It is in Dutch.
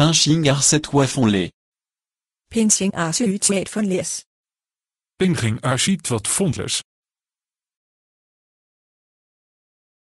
Pinching er set wa van le. Pinching a suit van les. Pinching a wat von les.